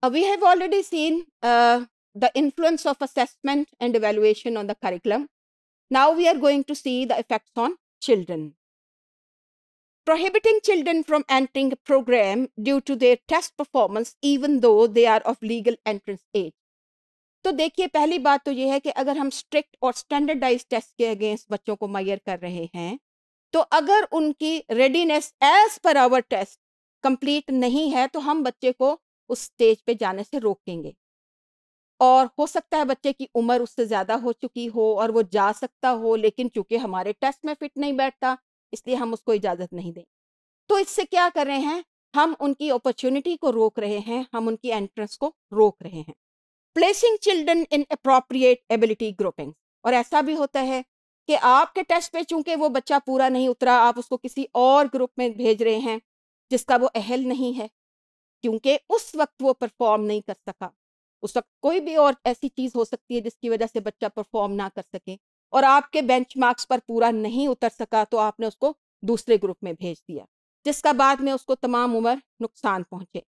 Uh, we have already seen uh, the influence of assessment and evaluation on the curriculum. Now we are going to see the effects on children. Prohibiting children from entering a program due to their test performance even though they are of legal entrance age. तो देखिए पहली बात तो ये है कि अगर हम स्ट्रिक्ट और स्टैंडर्डाइज टेस्ट के अगेंस्ट बच्चों को मैयर कर रहे हैं तो अगर उनकी readiness as per our test complete नहीं है तो हम बच्चे को उस स्टेज पे जाने से रोकेंगे और हो सकता है बच्चे की उम्र उससे ज़्यादा हो चुकी हो और वो जा सकता हो लेकिन चूंकि हमारे टेस्ट में फिट नहीं बैठता इसलिए हम उसको इजाज़त नहीं दें तो इससे क्या कर रहे हैं हम उनकी अपॉर्चुनिटी को रोक रहे हैं हम उनकी एंट्रेंस को रोक रहे हैं placing children inappropriate ability grouping और ऐसा भी होता है कि आपके टेस्ट पे चूंकि वो बच्चा पूरा नहीं उतरा आप उसको किसी और ग्रुप में भेज रहे हैं जिसका वो अहल नहीं है क्योंकि उस वक्त वो परफॉर्म नहीं कर सका उस वक्त कोई भी और ऐसी चीज़ हो सकती है जिसकी वजह से बच्चा परफॉर्म ना कर सके और आपके बेंच मार्क्स पर पूरा नहीं उतर सका तो आपने उसको दूसरे ग्रुप में भेज दिया जिसका बाद में उसको तमाम उम्र नुकसान पहुंचे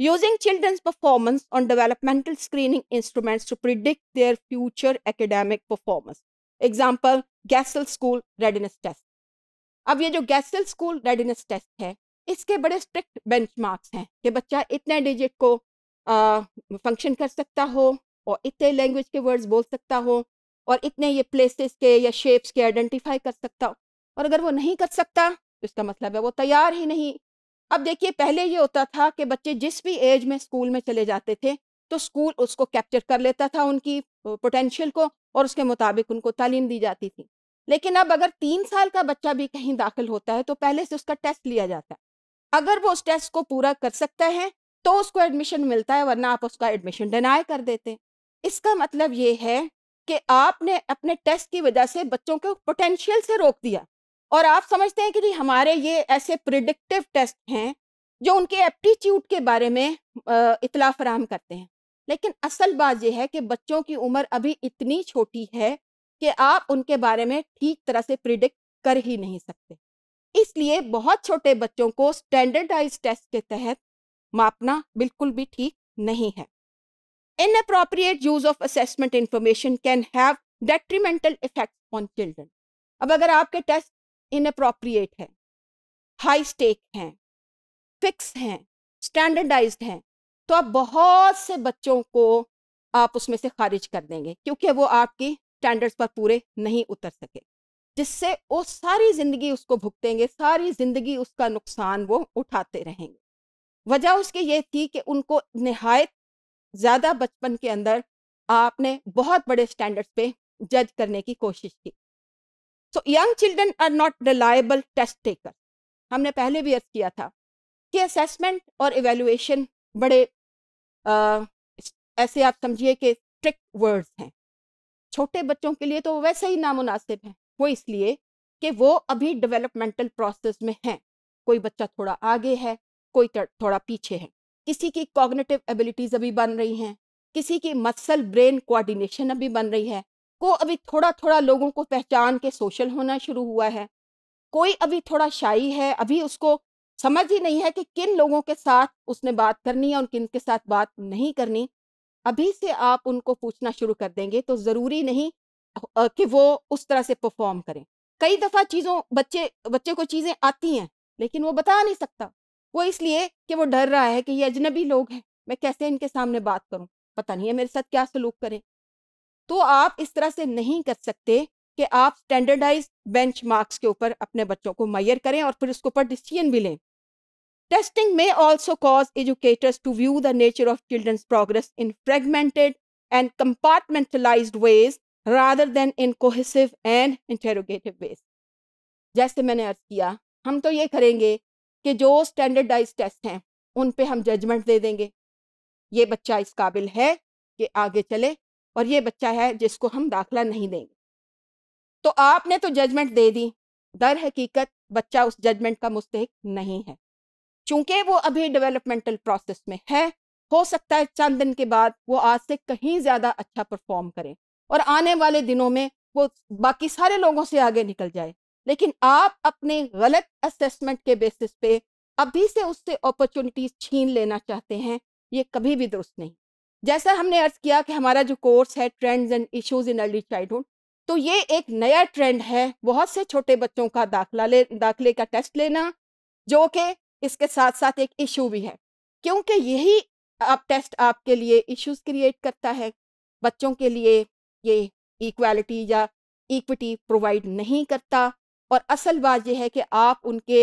using children's performance on developmental screening instrument to predict their future academic performance example Gesell school readiness test अब ये जो गैसल स्कूल रेडिनेस टेस्ट है इसके बड़े स्ट्रिक्ट मार्क्स हैं कि बच्चा इतने डिजिट को फंक्शन कर सकता हो और इतने लैंग्वेज के वर्ड्स बोल सकता हो और इतने ये प्लेसेस के या शेप्स के आइडेंटिफाई कर सकता हो और अगर वो नहीं कर सकता तो इसका मतलब है वो तैयार ही नहीं अब देखिए पहले ये होता था कि बच्चे जिस भी एज में स्कूल में चले जाते थे तो स्कूल उसको कैप्चर कर लेता था उनकी पोटेंशियल को और उसके मुताबिक उनको तालीम दी जाती थी लेकिन अब अगर तीन साल का बच्चा भी कहीं दाखिल होता है तो पहले से उसका टेस्ट लिया जाता है अगर वो उस टेस्ट को पूरा कर सकता है तो उसको एडमिशन मिलता है वरना आप उसका एडमिशन डिनाई कर देते इसका मतलब ये है कि आपने अपने टेस्ट की वजह से बच्चों को पोटेंशियल से रोक दिया और आप समझते हैं कि जी हमारे ये ऐसे प्रिडिक्टिव टेस्ट हैं जो उनके एप्टीट्यूड के बारे में इतला फराम करते हैं लेकिन असल बात यह है कि बच्चों की उम्र अभी इतनी छोटी है कि आप उनके बारे में ठीक तरह से प्रिडिक्ट कर ही नहीं सकते इसलिए बहुत छोटे बच्चों को स्टैंडर्डाइज टेस्ट के तहत मापना बिल्कुल भी ठीक नहीं है inappropriate use of assessment information can have detrimental effect on children अब अगर आपके टेस्ट इनअप्रोप्रिएट हैं हाई स्टेक हैं फिक्स हैं स्टैंडर्डाइज हैं तो आप बहुत से बच्चों को आप उसमें से खारिज कर देंगे क्योंकि वो आपकी स्टैंडर्ड्स पर पूरे नहीं उतर सके जिससे वो सारी ज़िंदगी उसको भुगतेंगे सारी ज़िंदगी उसका नुकसान वो उठाते रहेंगे वजह उसकी ये थी कि उनको नहायत ज़्यादा बचपन के अंदर आपने बहुत बड़े स्टैंडर्ड्स पे जज करने की कोशिश की so young children are not reliable test taker हमने पहले भी अर्ज किया था कि असेसमेंट और एवेलुएशन बड़े आ, ऐसे आप समझिए कि स्ट्रिक्ट वर्ड्स हैं छोटे बच्चों के लिए तो वैसे ही नामुनासिब हैं वो इसलिए कि वो अभी डेवलपमेंटल प्रोसेस में है कोई बच्चा थोड़ा आगे है कोई थोड़ा पीछे है किसी की कॉग्नेटिव एबिलिटीज अभी बन रही हैं किसी की मसल ब्रेन कोऑर्डिनेशन अभी बन रही है को अभी थोड़ा थोड़ा लोगों को पहचान के सोशल होना शुरू हुआ है कोई अभी थोड़ा शाही है अभी उसको समझ ही नहीं है कि किन लोगों के साथ उसने बात करनी है और किन के साथ बात नहीं करनी अभी से आप उनको पूछना शुरू कर देंगे तो ज़रूरी नहीं कि वो उस तरह से परफॉर्म करें कई दफ़ा चीज़ों बच्चे बच्चे को चीज़ें आती हैं लेकिन वो बता नहीं सकता वो इसलिए कि वो डर रहा है कि ये अजनबी लोग हैं मैं कैसे इनके सामने बात करूं पता नहीं है मेरे साथ क्या सलूक करें तो आप इस तरह से नहीं कर सकते कि आप स्टैंडर्डाइज बेंच मार्क्स के ऊपर अपने बच्चों को मैयर करें और फिर उसके ऊपर डिसीजन भी लें टेस्टिंग में also cause educators to view the nature of children's progress in fragmented and compartmentalize ways rather than in cohesive and interrogative ways जैसे मैंने अर्ज किया हम तो ये करेंगे कि जो स्टैंडर्डाइज टेस्ट हैं उन पे हम जजमेंट दे देंगे ये बच्चा इस काबिल है कि आगे चले और ये बच्चा है जिसको हम दाखला नहीं देंगे तो आपने तो जजमेंट दे दी दर हकीकत बच्चा उस जजमेंट का मुस्तक नहीं है चूंकि वो अभी डेवलपमेंटल प्रोसेस में है हो सकता है चंद दिन के बाद वो आज से कहीं ज़्यादा अच्छा परफॉर्म करें और आने वाले दिनों में वो बाकी सारे लोगों से आगे निकल जाए लेकिन आप अपने गलत असेसमेंट के बेसिस पे अभी से उससे अपॉर्चुनिटीज छीन लेना चाहते हैं ये कभी भी दुरुस्त नहीं जैसा हमने अर्ज किया कि हमारा जो कोर्स है trends and issues in early childhood तो ये एक नया ट्रेंड है बहुत से छोटे बच्चों का दाखला ले दाखिले का टेस्ट लेना जो कि इसके साथ साथ एक इशू भी है क्योंकि यही आप टेस्ट आपके लिए इश्यूज क्रिएट करता है बच्चों के लिए ये इक्वालिटी या इक्विटी प्रोवाइड नहीं करता और असल बात यह है कि आप उनके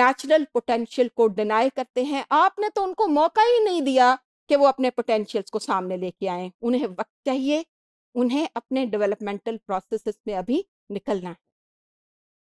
नेचुरल पोटेंशियल को डिनाई करते हैं आपने तो उनको मौका ही नहीं दिया कि वो अपने पोटेंशियल्स को सामने लेके आए उन्हें वक्त चाहिए उन्हें अपने डेवलपमेंटल प्रोसेस में अभी निकलना है